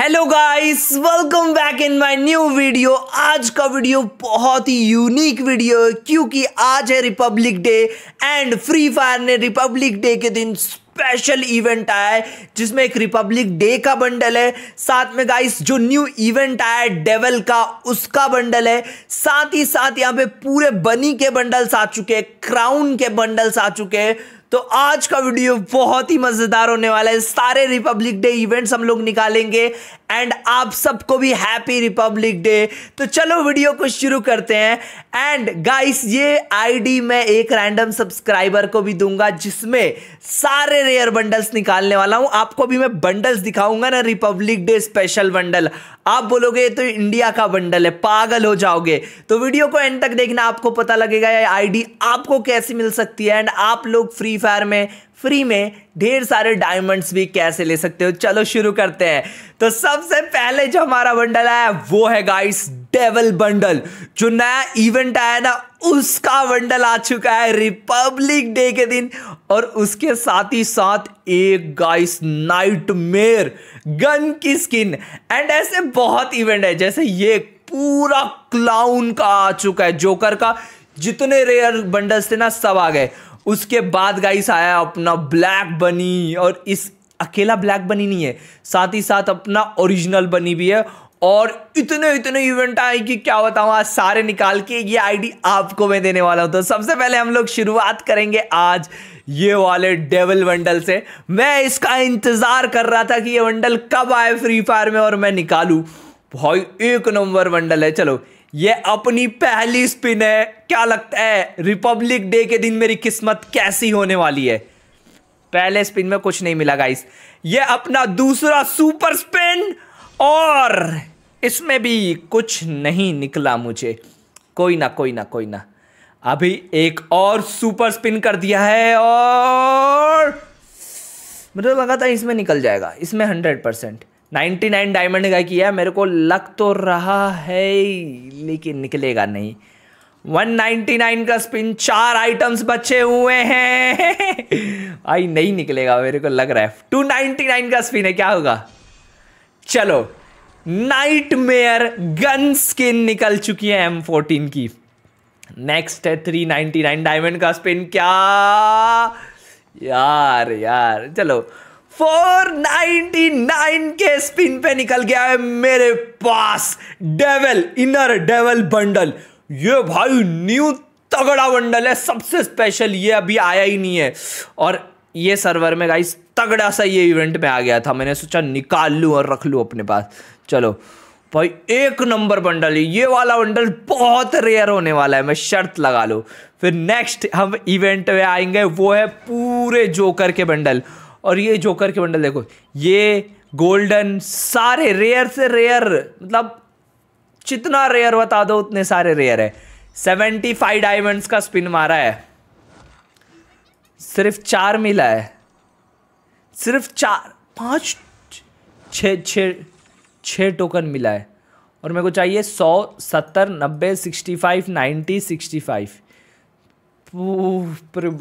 hello guys welcome back in my new video आज का video बहुत ही यूनिक वीडियो है क्योंकि आज है Republic Day and Free Fire ने रिपब्लिक डे के दिन स्पेशल इवेंट आया है जिसमें एक रिपब्लिक डे का बंडल है साथ में गाइस जो न्यू इवेंट आया है डेवल का उसका बंडल है साथ ही साथ यहाँ पे पूरे बनी के बंडल्स आ चुके हैं क्राउन के बंडल्स आ चुके हैं तो आज का वीडियो बहुत ही मज़ेदार होने वाला है सारे रिपब्लिक डे इवेंट्स हम लोग निकालेंगे एंड आप सबको भी हैप्पी रिपब्लिक डे तो चलो वीडियो को शुरू करते हैं एंड गाइस ये आईडी मैं एक रैंडम सब्सक्राइबर को भी दूंगा जिसमें सारे रेयर बंडल्स निकालने वाला हूं आपको भी मैं बंडल्स दिखाऊंगा ना रिपब्लिक डे स्पेशल बंडल आप बोलोगे तो इंडिया का बंडल है पागल हो जाओगे तो वीडियो को एंड तक देखना आपको पता लगेगा ये आईडी आपको कैसी मिल सकती है एंड आप लोग फ्री फायर में फ्री में ढेर सारे डायमंड्स भी कैसे ले सकते हो चलो शुरू करते हैं तो सबसे पहले जो हमारा बंडल आया वो है गाइस डेवल बंडल जो नया इवेंट आया ना उसका बंडल आ चुका है रिपब्लिक डे के दिन और उसके साथ ही साथ एक गाइस नाइट मेयर गन की स्किन एंड ऐसे बहुत इवेंट है जैसे ये पूरा क्लाउन का आ चुका है जोकर का जितने रेयर बंडल्स थे ना सब आ गए उसके बाद गाइस आया अपना ब्लैक बनी और इस अकेला ब्लैक बनी नहीं है साथ ही साथ अपना ओरिजिनल बनी भी है और इतने इतने इवेंट आए कि क्या बताऊँ आज सारे निकाल के ये आईडी आपको मैं देने वाला हूँ तो सबसे पहले हम लोग शुरुआत करेंगे आज ये वाले डेवल वंडल से मैं इसका इंतज़ार कर रहा था कि ये वंडल कब आए फ्री फायर में और मैं निकालूँ भाई एक नंबर वंडल है चलो ये अपनी पहली स्पिन है क्या लगता है रिपब्लिक डे के दिन मेरी किस्मत कैसी होने वाली है पहले स्पिन में कुछ नहीं मिला गाइस ये अपना दूसरा सुपर स्पिन और इसमें भी कुछ नहीं निकला मुझे कोई ना कोई ना कोई ना अभी एक और सुपर स्पिन कर दिया है और मुझे मतलब लगा था इसमें निकल जाएगा इसमें hundred percent ninety nine diamond का किया मेरे को लग तो रहा है लेकिन निकलेगा नहीं वन नाइन का स्पिन चार आइटम्स बचे हुए हैं आई नहीं निकलेगा मेरे को लग रहा है नाइन का स्पिन है क्या होगा चलो नाइट मेयर गन स्किन निकल चुकी है एम फोर्टीन की नेक्स्ट है थ्री नाइन डायमंड का स्पिन क्या यार यार चलो 499 के स्पिन पे निकल गया है मेरे पास डेवल इनर डेवल बंडल ये भाई न्यू तगड़ा बंडल है सबसे स्पेशल ये अभी आया ही नहीं है और ये सर्वर में गाइस तगड़ा सा ये इवेंट में आ गया था मैंने सोचा निकाल लूँ और रख लूँ अपने पास चलो भाई एक नंबर बंडल है ये वाला बंडल बहुत रेयर होने वाला है मैं शर्त लगा लो फिर नेक्स्ट हम इवेंट में आएंगे वो है पूरे जोकर के बंडल और ये जोकर के बंडल देखो ये गोल्डन सारे रेयर से रेयर मतलब जितना रेयर बता दो उतने सारे रेयर है सेवेंटी फाइव डायमंड का स्पिन मारा है सिर्फ चार मिला है सिर्फ चार पाँच छ छ टोकन मिला है और मेरे को चाहिए सौ सत्तर नब्बे sixty five ninety sixty five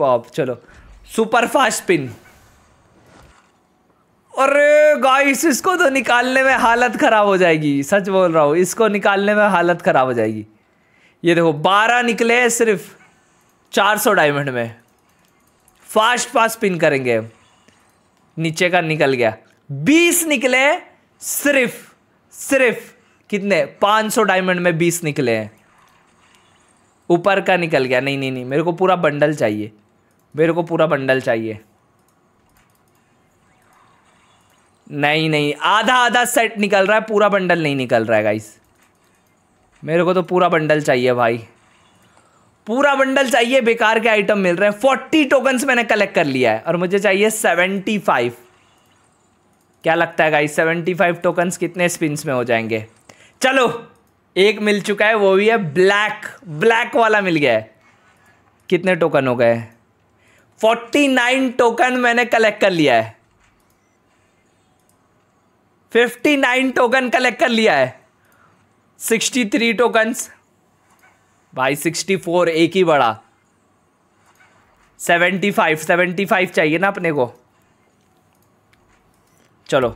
बाप चलो सुपर फास्ट स्पिन अरे गाइस इसको तो निकालने में हालत ख़राब हो जाएगी सच बोल रहा हूँ इसको निकालने में हालत ख़राब हो जाएगी ये देखो बारह निकले सिर्फ चार सौ डायमंड में फास्ट फास्ट पिन करेंगे नीचे का निकल गया बीस निकले सिर्फ सिर्फ कितने पाँच सौ डायमंड में बीस निकले हैं ऊपर का निकल गया नहीं नहीं नहीं मेरे को पूरा बंडल चाहिए मेरे को पूरा बंडल चाहिए नहीं नहीं आधा आधा सेट निकल रहा है पूरा बंडल नहीं निकल रहा है गाइस मेरे को तो पूरा बंडल चाहिए भाई पूरा बंडल चाहिए बेकार के आइटम मिल रहे हैं फोर्टी टोकन्स मैंने कलेक्ट कर लिया है और मुझे चाहिए सेवेंटी फाइव क्या लगता है गाइस सेवेंटी फाइव टोकन्स कितने स्पिन्स में हो जाएंगे चलो एक मिल चुका है वो भी है ब्लैक ब्लैक वाला मिल गया है कितने टोकन हो गए फोर्टी नाइन टोकन मैंने कलेक्ट कर लिया है फिफ्टी नाइन टोकन कलेक्ट कर लिया है सिक्सटी थ्री टोकन्स भाई सिक्सटी फोर एक ही बड़ा सेवेंटी फाइव सेवेंटी फाइव चाहिए ना अपने को चलो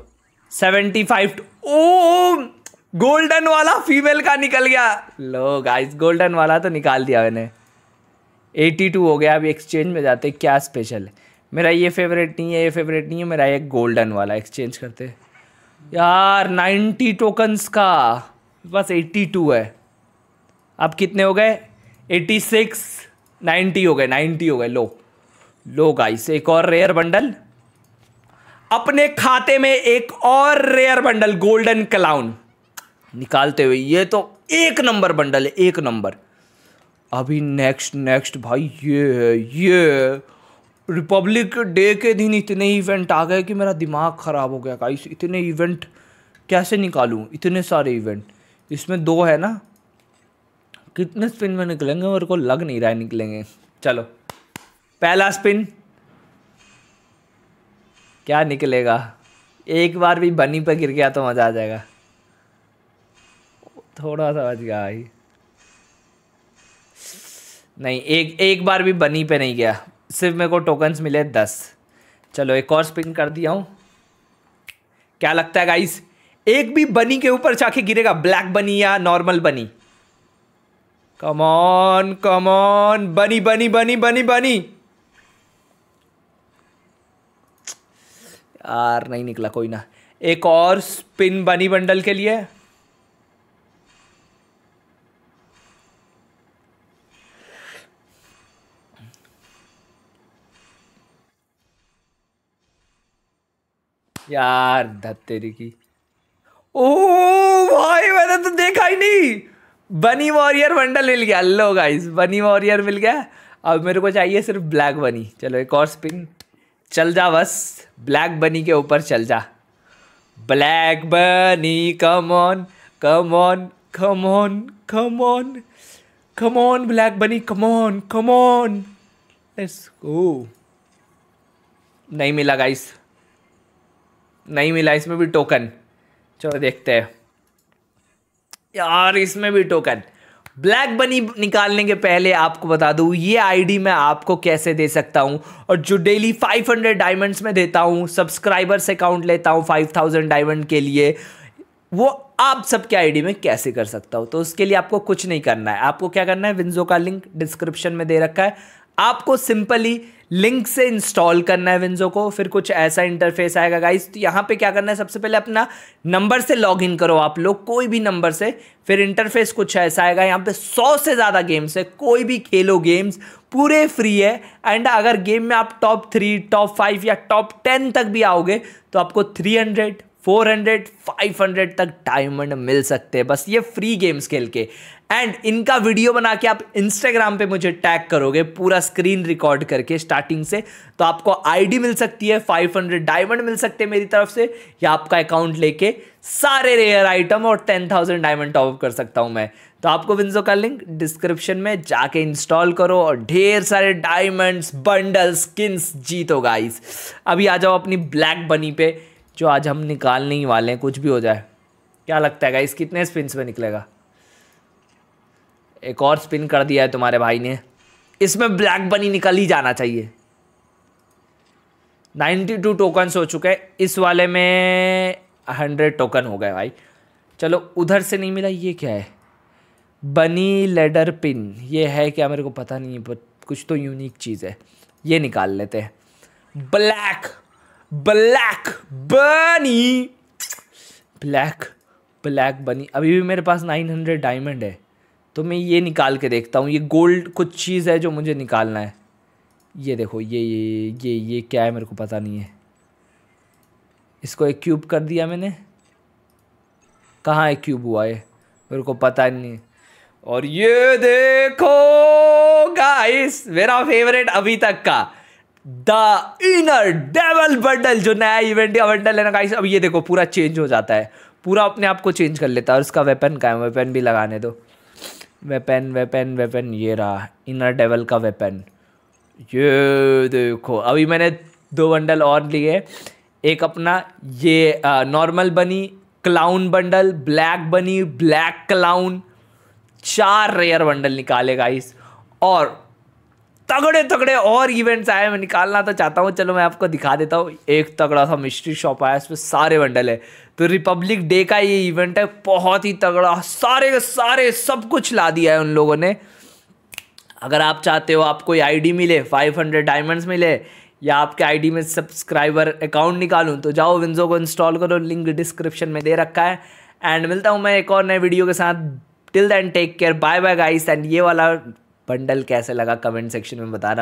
सेवेंटी फाइव ओ गोल्डन वाला फीमेल का निकल गया लो गाइस गोल्डन वाला तो निकाल दिया मैंने एटी टू हो गया अभी एक्सचेंज में जाते क्या स्पेशल है मेरा ये फेवरेट नहीं है ये फेवरेट नहीं है मेरा ये गोल्डन वाला एक्सचेंज करते यार नाइन्टी टोकन्स का बस एट्टी टू है अब कितने हो गए एट्टी सिक्स नाइन्टी हो गए नाइन्टी हो गए लो लो गाइस एक और रेयर बंडल अपने खाते में एक और रेयर बंडल गोल्डन क्लाउन निकालते हुए ये तो एक नंबर बंडल है एक नंबर अभी नेक्स्ट नेक्स्ट भाई ये है ये है रिपब्लिक डे के दिन इतने इवेंट आ गए कि मेरा दिमाग ख़राब हो गया गाइस इतने इवेंट कैसे निकालूं इतने सारे इवेंट इसमें दो है ना कितने स्पिन में निकलेंगे मेरे को लग नहीं रहा है निकलेंगे चलो पहला स्पिन क्या निकलेगा एक बार भी बनी पर गिर गया तो मज़ा आ जाएगा थोड़ा सा बच गया भाई नहीं एक एक बार भी बनी पे नहीं गया सिर्फ मेरे को टोकन्स मिले दस चलो एक और स्पिन कर दिया हूँ क्या लगता है गाइस एक भी बनी के ऊपर चाके गिरेगा ब्लैक बनी या नॉर्मल बनी कमॉन कमॉन बनी बनी बनी बनी बनी यार नहीं निकला कोई ना एक और स्पिन बनी बंडल के लिए यार धत तेरी की ओ भाई मैंने तो देखा ही नहीं बनी वॉरियर बंडल मिल गया लो गाइस बनी वॉरियर मिल गया अब मेरे को चाहिए सिर्फ ब्लैक बनी चलो एक और स्पिन चल जा बस ब्लैक बनी के ऊपर चल जा black bunny come on come on come on come on come on black bunny come on come on let's go नहीं मिला गाइस नहीं मिला इसमें भी टोकन चलो देखते हैं यार इसमें भी टोकन ब्लैक बनी निकालने के पहले आपको बता दूं ये आईडी मैं आपको कैसे दे सकता हूं और जो डेली 500 डायमंड्स में देता हूं सब्सक्राइबर्स अकाउंट लेता हूं 5000 डायमंड के लिए वो आप सबके आईडी में कैसे कर सकता हूं तो उसके लिए आपको कुछ नहीं करना है आपको क्या करना है विंजो का लिंक डिस्क्रिप्शन में दे रखा है आपको सिंपली लिंक से इंस्टॉल करना है विंजो को फिर कुछ ऐसा इंटरफेस आएगा गाइस तो यहाँ पे क्या करना है सबसे पहले अपना नंबर से लॉगिन करो आप लोग कोई भी नंबर से फिर इंटरफेस कुछ ऐसा आएगा यहाँ पे सौ से ज़्यादा गेम्स है कोई भी खेलो गेम्स पूरे फ्री है एंड अगर गेम में आप टॉप थ्री टॉप फाइव या टॉप टेन तक भी आओगे तो आपको थ्री हंड्रेड 400, 500 तक डायमंड मिल सकते हैं बस ये फ्री गेम्स खेल के एंड इनका वीडियो बना के आप इंस्टाग्राम पे मुझे टैग करोगे पूरा स्क्रीन रिकॉर्ड करके स्टार्टिंग से तो आपको आईडी मिल सकती है 500 डायमंड मिल सकते हैं मेरी तरफ से या आपका अकाउंट लेके सारे रेयर आइटम और 10,000 डायमंड टॉप कर सकता हूं मैं तो आपको विंजो का लिंक डिस्क्रिप्शन में जाके इंस्टॉल करो और ढेर सारे डायमंड्स बंडल स्किन्स जीतो गाइस अभी आ जाओ अपनी ब्लैक बनी पे जो आज हम निकालने ही वाले हैं कुछ भी हो जाए क्या लगता है गाइस कितने स्पिन्स में निकलेगा एक और स्पिन कर दिया है तुम्हारे भाई ने इसमें ब्लैक बनी निकल ही जाना चाहिए 92 टोकन्स हो चुके हैं इस वाले में 100 टोकन हो गए भाई चलो उधर से नहीं मिला ये क्या है बनी लेडर पिन ये है क्या मेरे को पता नहीं है बट कुछ तो यूनिक चीज़ है ये निकाल लेते हैं black black bunny black black bunny अभी भी मेरे पास 900 डायमंड है तो मैं ये निकाल के देखता हूँ ये गोल्ड कुछ चीज़ है जो मुझे निकालना है ये देखो ये ये ये ये क्या है मेरे को पता नहीं है इसको एक क्यूब कर दिया मैंने कहाँ एक क्यूब हुआ है मेरे को पता नहीं और ये देखो गाइस मेरा फेवरेट अभी तक का द इनर डेवल बंडल जो नया इवेंट का बंडल है ना गाइस अब ये देखो पूरा चेंज हो जाता है पूरा अपने आप को चेंज कर लेता है और इसका वेपन का है वेपन भी लगाने दो वेपन वेपन वेपन ये रहा इनर डेवल का वेपन ये देखो अभी मैंने दो बंडल और लिए एक अपना ये normal bunny clown bundle black bunny black clown चार रेयर बंडल निकाले गाइस और तगड़े तगड़े और इवेंट्स आए मैं निकालना तो चाहता हूँ चलो मैं आपको दिखा देता हूँ एक तगड़ा सा मिस्ट्री शॉप आया इसमें सारे बंडल है तो रिपब्लिक डे का ये इवेंट है बहुत ही तगड़ा सारे के सारे सब कुछ ला दिया है उन लोगों ने अगर आप चाहते हो आपको आईडी मिले 500 डायमंड्स मिले या आपके आईडी में सब्सक्राइबर अकाउंट निकालूं तो जाओ विंजो को इंस्टॉल करो लिंक डिस्क्रिप्शन में दे रखा है एंड मिलता हूँ मैं एक और नए वीडियो के साथ till then take care bye bye guys and ये वाला बंडल कैसे लगा कमेंट सेक्शन में बताना